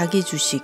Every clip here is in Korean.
자기 주식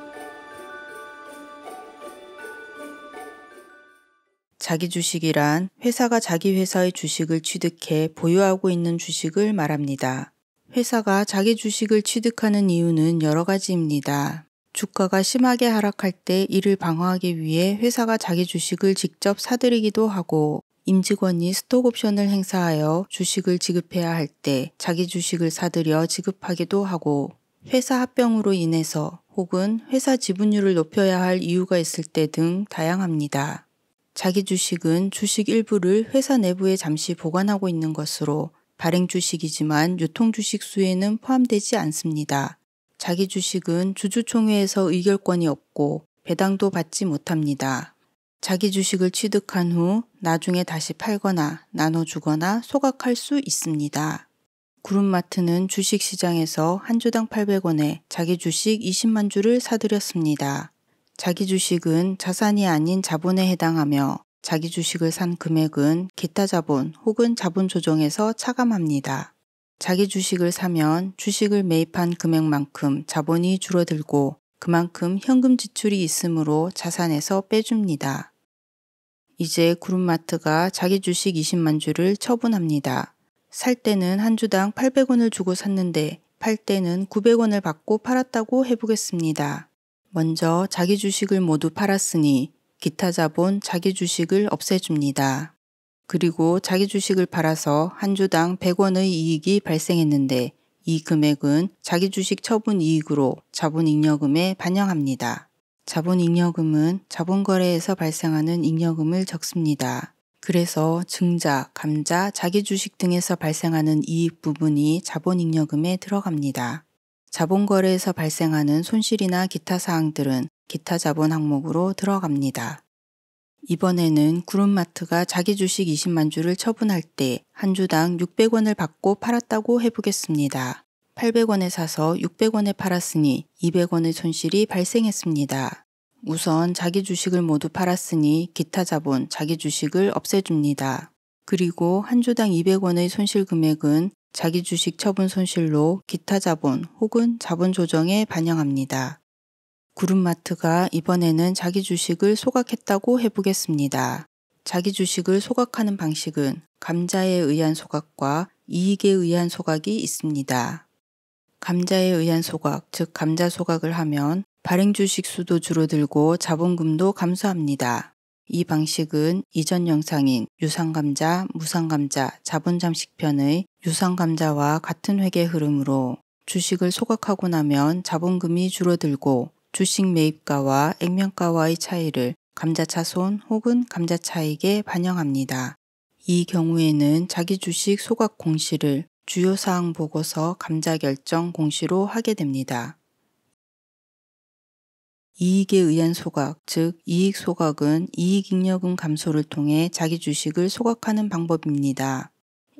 자기 주식이란 회사가 자기 회사의 주식을 취득해 보유하고 있는 주식을 말합니다. 회사가 자기 주식을 취득하는 이유는 여러 가지입니다. 주가가 심하게 하락할 때 이를 방어하기 위해 회사가 자기 주식을 직접 사들이기도 하고 임직원이 스톡옵션을 행사하여 주식을 지급해야 할 때 자기 주식을 사들여 지급하기도 하고 회사 합병으로 인해서 혹은 회사 지분율을 높여야 할 이유가 있을 때 등 다양합니다. 자기 주식은 주식 일부를 회사 내부에 잠시 보관하고 있는 것으로 발행 주식이지만 유통 주식 수에는 포함되지 않습니다. 자기 주식은 주주총회에서 의결권이 없고 배당도 받지 못합니다. 자기 주식을 취득한 후 나중에 다시 팔거나 나눠주거나 소각할 수 있습니다. 구름마트는 주식시장에서 한 주당 800원에 자기 주식 20만 주를 사들였습니다. 자기 주식은 자산이 아닌 자본에 해당하며 자기 주식을 산 금액은 기타 자본 혹은 자본 조정에서 차감합니다. 자기 주식을 사면 주식을 매입한 금액만큼 자본이 줄어들고 그만큼 현금 지출이 있으므로 자산에서 빼줍니다. 이제 구름마트가 자기 주식 20만 주를 처분합니다. 살 때는 한 주당 800원을 주고 샀는데 팔 때는 900원을 받고 팔았다고 해보겠습니다. 먼저 자기 주식을 모두 팔았으니 기타 자본 자기 주식을 없애줍니다. 그리고 자기 주식을 팔아서 한 주당 100원의 이익이 발생했는데 이 금액은 자기 주식 처분 이익으로 자본잉여금에 반영합니다. 자본잉여금은 자본거래에서 발생하는 잉여금을 적습니다. 그래서 증자, 감자, 자기주식 등에서 발생하는 이익 부분이 자본잉여금에 들어갑니다. 자본거래에서 발생하는 손실이나 기타 사항들은 기타 자본 항목으로 들어갑니다. 이번에는 구름마트가 자기 주식 20만 주를 처분할 때 한 주당 600원을 받고 팔았다고 해보겠습니다. 800원에 사서 600원에 팔았으니 200원의 손실이 발생했습니다. 우선 자기 주식을 모두 팔았으니 기타 자본, 자기 주식을 없애줍니다. 그리고 한 주당 200원의 손실 금액은 자기 주식 처분 손실로 기타 자본 혹은 자본 조정에 반영합니다. 구름마트가 이번에는 자기 주식을 소각했다고 해보겠습니다. 자기 주식을 소각하는 방식은 감자에 의한 소각과 이익에 의한 소각이 있습니다. 감자에 의한 소각, 즉 감자 소각을 하면 발행 주식 수도 줄어들고 자본금도 감소합니다. 이 방식은 이전 영상인 유상감자, 무상감자, 자본잠식편의 유상감자와 같은 회계 흐름으로 주식을 소각하고 나면 자본금이 줄어들고 주식 매입가와 액면가와의 차이를 감자차손 혹은 감자차익에 반영합니다. 이 경우에는 자기 주식 소각 공시를 주요사항 보고서 감자결정 공시로 하게 됩니다. 이익에 의한 소각, 즉 이익 소각은 이익잉여금 감소를 통해 자기 주식을 소각하는 방법입니다.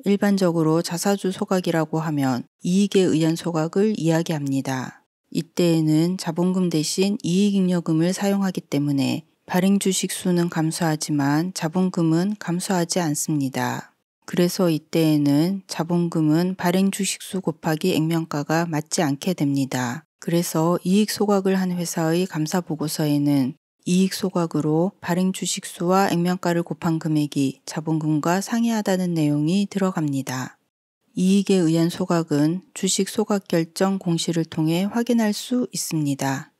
일반적으로 자사주 소각이라고 하면 이익에 의한 소각을 이야기합니다. 이때에는 자본금 대신 이익잉여금을 사용하기 때문에 발행 주식 수는 감소하지만 자본금은 감소하지 않습니다. 그래서 이때에는 자본금은 발행 주식 수 곱하기 액면가가 맞지 않게 됩니다. 그래서 이익 소각을 한 회사의 감사 보고서에는 이익 소각으로 발행 주식수와 액면가를 곱한 금액이 자본금과 상이하다는 내용이 들어갑니다. 이익에 의한 소각은 주식 소각 결정 공시를 통해 확인할 수 있습니다.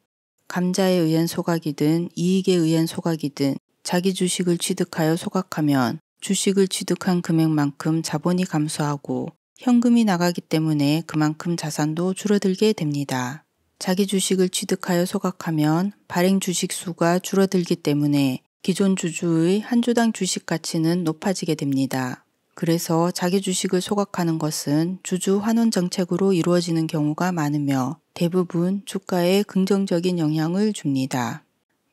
감자에 의한 소각이든 이익에 의한 소각이든 자기 주식을 취득하여 소각하면 주식을 취득한 금액만큼 자본이 감소하고 현금이 나가기 때문에 그만큼 자산도 줄어들게 됩니다. 자기 주식을 취득하여 소각하면 발행 주식 수가 줄어들기 때문에 기존 주주의 한 주당 주식 가치는 높아지게 됩니다. 그래서 자기 주식을 소각하는 것은 주주 환원 정책으로 이루어지는 경우가 많으며 대부분 주가에 긍정적인 영향을 줍니다.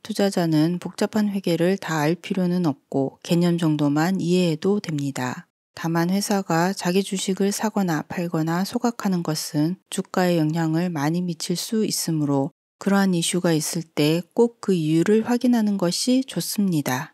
투자자는 복잡한 회계를 다 알 필요는 없고 개념 정도만 이해해도 됩니다. 다만 회사가 자기 주식을 사거나 팔거나 소각하는 것은 주가에 영향을 많이 미칠 수 있으므로 그러한 이슈가 있을 때 꼭 그 이유를 확인하는 것이 좋습니다.